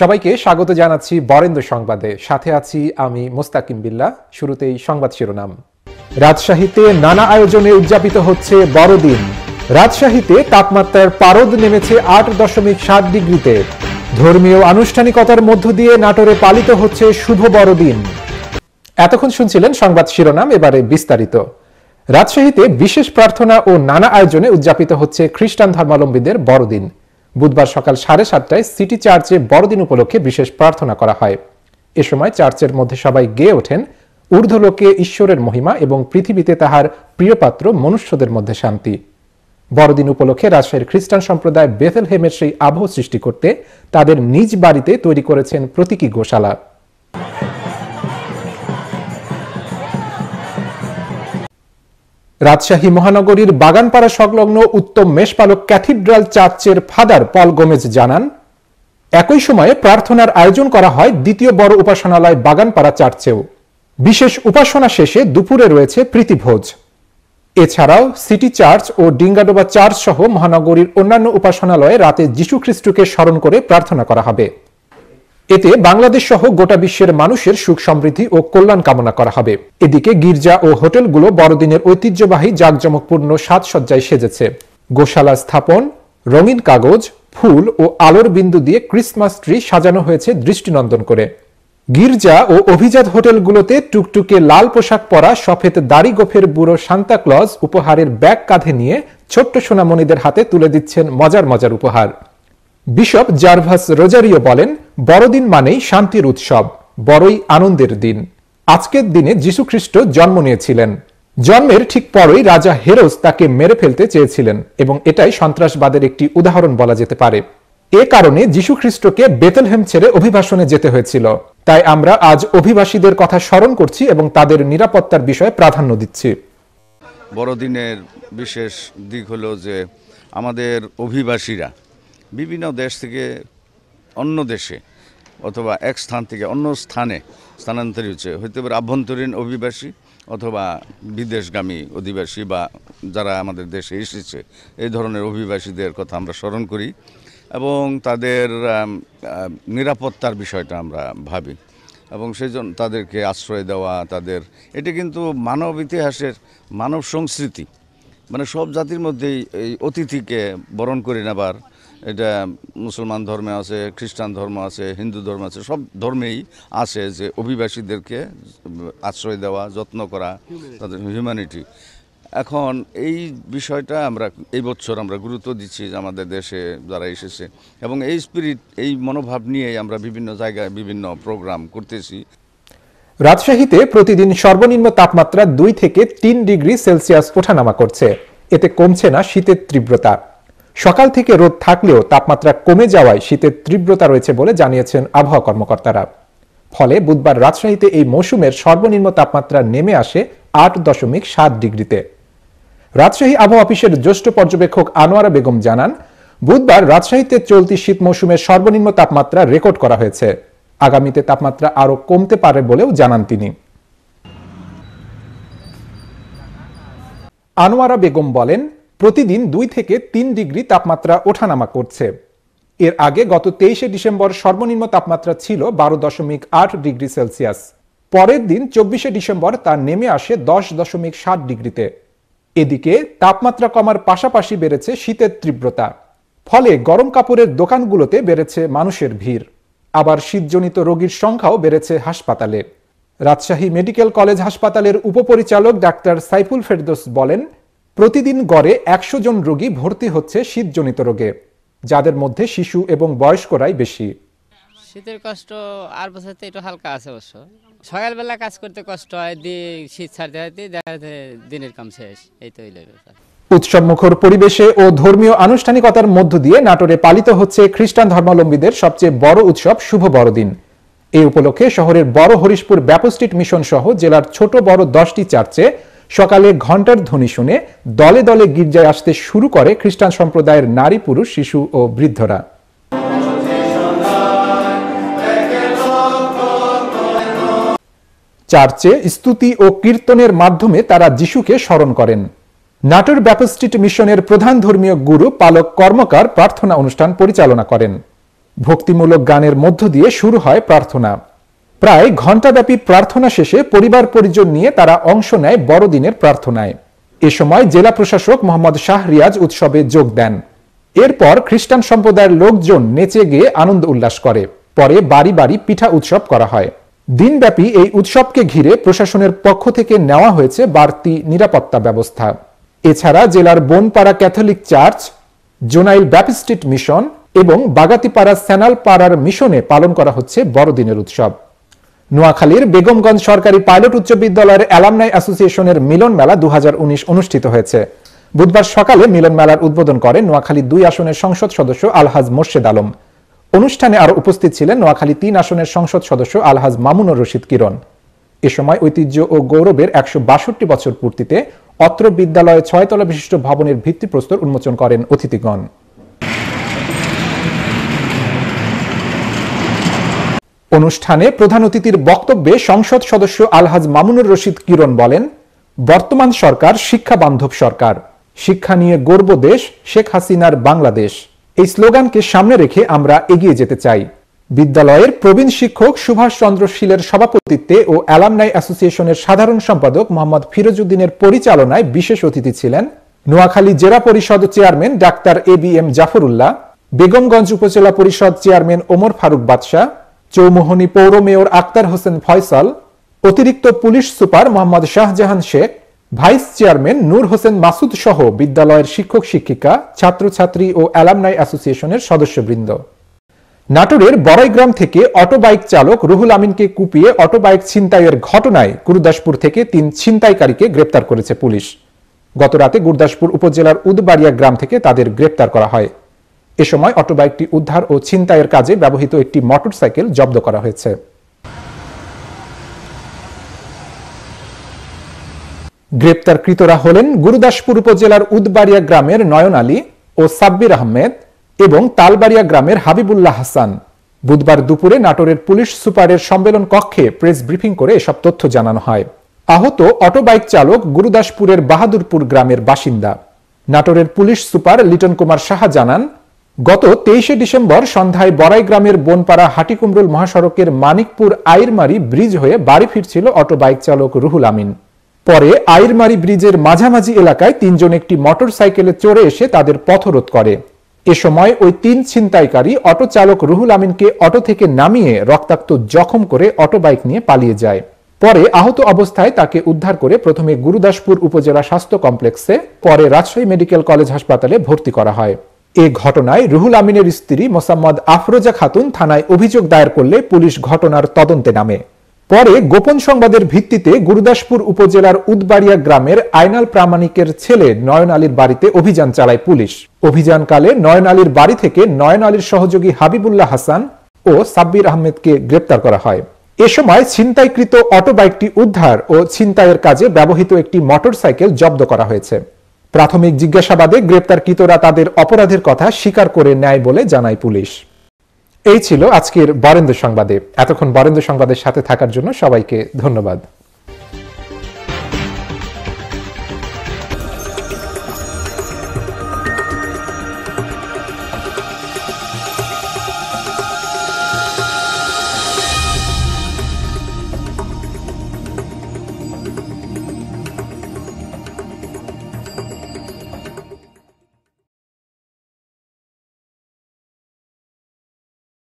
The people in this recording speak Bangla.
সবাইকে স্বাগত জানাচ্ছি বরেন্দ্র সংবাদে সাথে আছি আমি মোস্তাকিম বিল্লা শুরুতেই সংবাদ শিরোনাম রাজশাহীতে নানা আয়োজনে উদযাপিত হচ্ছে বড়দিন রাজশাহীতে তাপমাত্রার পারদ নেমেছে আট দশমিক সাত ডিগ্রিতে ধর্মীয় আনুষ্ঠানিকতার মধ্য দিয়ে নাটোরে পালিত হচ্ছে শুভ বড়দিন এতক্ষণ শুনছিলেন সংবাদ শিরোনাম এবারে বিস্তারিত রাজশাহীতে বিশেষ প্রার্থনা ও নানা আয়োজনে উদযাপিত হচ্ছে খ্রিস্টান ধর্মাবলম্বীদের বড়দিন বুধবার সকাল সাড়ে সাতটায় সিটি চার্চে বড়দিন উপলক্ষে বিশেষ প্রার্থনা করা হয় এ সময় চার্চের মধ্যে সবাই গেয়ে ওঠেন ঊর্ধ্বলোকে ঈশ্বরের মহিমা এবং পৃথিবীতে তাহার প্রিয়পাত্র মনুষ্যদের মধ্যে শান্তি বড়দিন উপলক্ষে রাজশাহীর খ্রিস্টান সম্প্রদায় বেথেলহেমের সেই আবহ সৃষ্টি করতে তাদের নিজ বাড়িতে তৈরি করেছেন প্রতীকী গোশালা রাজশাহী মহানগরীর বাগানপাড়া সংলগ্ন উত্তম মেষপালক ক্যাথিড্রাল চার্চের ফাদার পল গোমেজ জানান একই সময়ে প্রার্থনার আয়োজন করা হয় দ্বিতীয় বড় উপাসনালয় বাগানপাড়া চার্চেও বিশেষ উপাসনা শেষে দুপুরে রয়েছে প্রীতিভোজ এছাড়াও সিটি চার্চ ও ডিঙ্গাডোবা চার্চ সহ মহানগরীর অন্যান্য উপাসনালয়ে রাতে যীশুখ্রিস্টকে স্মরণ করে প্রার্থনা করা হবে এতে বাংলাদেশ সহ গোটা বিশ্বের মানুষের সুখ সমৃদ্ধি ও কল্যাণ কামনা করা হবে এদিকে গির্জা ও হোটেলগুলো বড়দিনের ঐতিহ্যবাহী জাঁকজমকপূর্ণ সাজসজ্জায় সেজেছে গোশালা স্থাপন রঙিন কাগজ ফুল ও আলোর বিন্দু দিয়ে ক্রিসমাস ট্রি সাজানো হয়েছে দৃষ্টিনন্দন করে গির্জা ও অভিজাত হোটেলগুলোতে টুকটুকে লাল পোশাক পরা সফেদ দাড়ি গোফের বুড়ো সান্তাক্লজ উপহারের ব্যাগ কাঁধে নিয়ে ছোট্ট সোনামণিদের হাতে তুলে দিচ্ছেন মজার মজার উপহার বিশপ জার্ভাস রোজারিও বলেন বড়দিন মানেই শান্তির উৎসব বড়ই আনন্দের দিন আজকের দিনে যীশুখ্রিস্ট জন্ম নিয়েছিলেন জন্মের ঠিক পরই রাজা হেরোস তাকে মেরে ফেলতে চেয়েছিলেন এবং এটাই সন্ত্রাসবাদের একটি উদাহরণ বলা যেতে পারে এ কারণে যীশুখ্রিস্টকে বেতলহেম ছেড়ে অভিবাসনে যেতে হয়েছিল তাই আমরা আজ অভিবাসীদের কথা স্মরণ করছি এবং তাদের নিরাপত্তার বিষয়ে প্রাধান্য দিচ্ছি বড়দিনের বিশেষ দিক হলো যে আমাদের অভিবাসীরা বিভিন্ন দেশ থেকে অন্য দেশে অথবা এক স্থান থেকে অন্য স্থানে স্থানান্তরিত হচ্ছে হইতে পারে আভ্যন্তরীণ অভিবাসী অথবা বিদেশগামী অধিবাসী বা যারা আমাদের দেশে এসেছে এই ধরনের অভিবাসীদের কথা আমরা স্মরণ করি এবং তাদের নিরাপত্তার বিষয়টা আমরা ভাবি এবং সেই জন্য তাদেরকে আশ্রয় দেওয়া তাদের এটি কিন্তু মানব ইতিহাসের মানব সংস্কৃতি মানে সব জাতির মধ্যেই এই অতিথিকে বরণ করে নেবার এটা মুসলমান ধর্মে আছে খ্রিস্টান ধর্ম আছে হিন্দু ধর্ম আছে সব ধর্মেই আছে যে অভিবাসীদেরকে আশ্রয় দেওয়া যত্ন করা তাদের হিউম্যানিটি এখন এই বিষয়টা আমরা এই বছর আমরা গুরুত্ব দিচ্ছি যে আমাদের দেশে যারা এসেছে এবং এই স্পিরিট এই মনোভাব নিয়েই আমরা বিভিন্ন জায়গায় বিভিন্ন প্রোগ্রাম করতেছি রাজশাহীতে প্রতিদিন সর্বনিম্ন তাপমাত্রা দুই থেকে তিন ডিগ্রি সেলসিয়াস ওঠানামা করছে এতে কমছে না শীতের তীব্রতা সকাল থেকে রোদ থাকলেও তাপমাত্রা কমে যাওয়ায় শীতের তীব্রতা রয়েছে বলে জানিয়েছেন আবহাওয়া কর্মকর্তারা ফলে বুধবার রাজশাহীতে এই মৌসুমের সর্বনিম্ন তাপমাত্রা নেমে আসে আট দশমিক সাত ডিগ্রিতে রাজশাহী আবহাওয়া অফিসের জ্যেষ্ঠ পর্যবেক্ষক আনোয়ারা বেগম জানান বুধবার রাজশাহীতে চলতি শীত মৌসুমের সর্বনিম্ন তাপমাত্রা রেকর্ড করা হয়েছে আগামীতে তাপমাত্রা আরও কমতে পারে বলেও জানান তিনি আনোয়ারা বেগম বলেন প্রতিদিন দুই থেকে তিন ডিগ্রি তাপমাত্রা ওঠানামা করছে এর আগে গত তেইশে ডিসেম্বর সর্বনিম্ন তাপমাত্রা ছিল বারো দশমিক আট ডিগ্রি সেলসিয়াস পরের দিন চব্বিশে ডিসেম্বর তা নেমে আসে দশ দশমিক সাত ডিগ্রিতে এদিকে তাপমাত্রা কমার পাশাপাশি বেড়েছে শীতের তীব্রতা ফলে গরম কাপড়ের দোকানগুলোতে বেড়েছে মানুষের ভিড় আবার শীতজনিত রোগীর সংখ্যাও বেড়েছে হাসপাতালে রাজশাহী মেডিকেল কলেজ হাসপাতালের উপপরিচালক ডাক্তার সাইফুল ফেরদোস বলেন প্রতিদিন গড়ে একশো জন রোগী ভর্তি হচ্ছে শীতজনিত রোগে যাদের মধ্যে শিশু এবং বয়স্করাই বেশি শীতের কষ্ট আর বছরতে একটু হালকা আছে অবশ্য সকালবেলা কাজ করতে কষ্ট হয় দিয়ে শীত ছাড়তে ছাড়তে দেখা দিনের কাম শেষ এই তো মুখর পরিবেশে ও ধর্মীয় আনুষ্ঠানিকতার মধ্য দিয়ে নাটোরে পালিত হচ্ছে খ্রিস্টান ধর্মাবলম্বীদের সবচেয়ে বড় উৎসব শুভ বড়দিন এই উপলক্ষে শহরের বড় হরিশপুর ব্যাপস্টিট মিশন সহ জেলার ছোট বড় দশটি চার্চে সকালে ঘণ্টার ধ্বনি শুনে দলে দলে গির্জায় আসতে শুরু করে খ্রিস্টান সম্প্রদায়ের নারী পুরুষ শিশু ও বৃদ্ধরা চার্চে স্তুতি ও কীর্তনের মাধ্যমে তারা যিশুকে স্মরণ করেন নাটোর ব্যাপস্টিট মিশনের প্রধান ধর্মীয় গুরু পালক কর্মকার প্রার্থনা অনুষ্ঠান পরিচালনা করেন ভক্তিমূলক গানের মধ্য দিয়ে শুরু হয় প্রার্থনা প্রায় ঘণ্টাব্যাপী প্রার্থনা শেষে পরিবার পরিজন নিয়ে তারা অংশ নেয় বড়দিনের প্রার্থনায় এ সময় জেলা প্রশাসক মোহাম্মদ শাহ রিয়াজ উৎসবে যোগ দেন এরপর খ্রিস্টান সম্প্রদায়ের লোকজন নেচে গিয়ে আনন্দ উল্লাস করে পরে বাড়ি বাড়ি পিঠা উৎসব করা হয় দিনব্যাপী এই উৎসবকে ঘিরে প্রশাসনের পক্ষ থেকে নেওয়া হয়েছে বাড়তি নিরাপত্তা ব্যবস্থা এছাড়া জেলার Bonpara Catholic church Jonail Baptist mission এবং বাগাতিপাড়া স্যানাল পাড়ার মিশনে পালন করা হচ্ছে বড়দিনের উৎসব নোয়াখালীর বেগমগঞ্জ সরকারি পাইলট উচ্চ বিদ্যালয়ের অ্যালামনাই অ্যাসোসিয়েশনের মিলন মেলা দু অনুষ্ঠিত হয়েছে বুধবার সকালে মিলন মেলার উদ্বোধন করেন নোয়াখালী দুই আসনের সংসদ সদস্য আলহাজ মোর্শেদ আলম অনুষ্ঠানে আরও উপস্থিত ছিলেন নোয়াখালী তিন আসনের সংসদ সদস্য আলহাজ মামুনুর রশিদ কিরণ এ সময় ঐতিহ্য ও গৌরবের একশো বছর পূর্তিতে অত্র বিদ্যালয়ে ছয়তলা বিশিষ্ট ভবনের ভিত্তিপ্রস্তর উন্মোচন করেন অতিথিগণ অনুষ্ঠানে প্রধান অতিথির বক্তব্যে সংসদ সদস্য আলহাজ মামুনুর রশিদ কিরণ বলেন বর্তমান সরকার শিক্ষা বান্ধব সরকার শিক্ষা নিয়ে গর্ব দেশ শেখ হাসিনার বাংলাদেশ এই স্লোগানকে সামনে রেখে আমরা এগিয়ে যেতে চাই বিদ্যালয়ের প্রবীণ শিক্ষক সুভাষ চন্দ্র শীলের সভাপতিত্বে ও অ্যালামনাই অ্যাসোসিয়েশনের সাধারণ সম্পাদক মোহাম্মদ ফিরোজুদ্দিনের পরিচালনায় বিশেষ অতিথি ছিলেন নোয়াখালী জেলা পরিষদ chairman doctor A B M Zafrullah Begumganj উপজেলা পরিষদ চেয়ারম্যান ওমর ফারুক বাদশাহ চৌমোহনি পৌর মেয়র আক্তার হোসেন ফয়সাল অতিরিক্ত police super Mohammad Shahjahan Sheikh vice chairman Nur Hossain Masud সহ বিদ্যালয়ের শিক্ষক শিক্ষিকা ছাত্রছাত্রী ও অ্যালামনাই অ্যাসোসিয়েশনের সদস্যবৃন্দ নাটোরের বড়াইগ্রাম থেকে অটো বাইক চালক রুহুল আমিনকে কুপিয়ে অটো বাইক ছিনতাইয়ের ঘটনায় গুরুদাসপুর থেকে তিন ছিনতাইকারীকে গ্রেপ্তার করেছে পুলিশ গতরাতে গুরুদাসপুর উপজেলার উদবাড়িয়া গ্রাম থেকে তাদের গ্রেপ্তার করা হয় এ সময় অটোবাইকটি উদ্ধার ও ছিনতাইয়ের কাজে ব্যবহৃত একটি মোটরসাইকেল জব্দ করা হয়েছে গ্রেপ্তারকৃতরা হলেন গুরুদাসপুর উপজেলার উদবাড়িয়া গ্রামের নয়ন আলী ও সাব্বির আহমেদ এবং তালবাড়িয়া গ্রামের হাবিবুল্লাহ হাসান বুধবার দুপুরে নাটোরের পুলিশ সুপারের সম্মেলন কক্ষে প্রেস ব্রিফিং করে এসব তথ্য জানানো হয় আহত অটোবাইক চালক গুরুদাসপুরের বাহাদুরপুর গ্রামের বাসিন্দা নাটোরের পুলিশ সুপার লিটন কুমার সাহা জানান গত তেইশে ডিসেম্বর সন্ধ্যায় বড়াই গ্রামের বনপাড়া হাটিকুমরুল মহাসড়কের মানিকপুর আইরমারি ব্রিজ হয়ে বাড়ি ফিরছিল অটো বাইক চালক রুহুল আমিন পরে আইরমারি ব্রিজের মাঝামাঝি এলাকায় তিনজন একটি মোটর সাইকেলে চড়ে এসে তাদের পথরোধ করে এ সময় ওই তিন ছিনতাইকারী অটো চালক রুহুল আমিনকে অটো থেকে নামিয়ে রক্তাক্ত জখম করে অটো বাইক নিয়ে পালিয়ে যায় পরে আহত অবস্থায় তাকে উদ্ধার করে প্রথমে গুরুদাসপুর উপজেলা স্বাস্থ্য কমপ্লেক্সে পরে রাজশাহী মেডিকেল কলেজ হাসপাতালে ভর্তি করা হয় এ ঘটনায় রুহুল আমিনের স্ত্রী মোসাম্মদ আফরোজা খাতুন থানায় অভিযোগ দায়ের করলে পুলিশ ঘটনার তদন্তে নামে পরে গোপন সংবাদের ভিত্তিতে গুরুদাসপুর উপজেলার উদবাড়িয়া গ্রামের আয়নাল প্রামাণিকের ছেলে নয়ন আলীর বাড়িতে অভিযান চালায় পুলিশ অভিযানকালে নয়ন আলীর বাড়ি থেকে নয়ন আলীর সহযোগী হাবিবুল্লাহ হাসান ও সাব্বির আহমেদকে গ্রেপ্তার করা হয় এ সময় ছিনতাইকৃত অটো বাইকটি উদ্ধার ও ছিনতাইয়ের কাজে ব্যবহৃত একটি মোটরসাইকেল জব্দ করা হয়েছে প্রাথমিক জিজ্ঞাসাবাদে গ্রেপ্তারকৃতরা তাদের অপরাধের কথা স্বীকার করে নেয় বলে জানায় পুলিশ এই ছিল আজকের বরেন্দ্র সংবাদে এতক্ষণ বরেন্দ্র সংবাদের সাথে থাকার জন্য সবাইকে ধন্যবাদ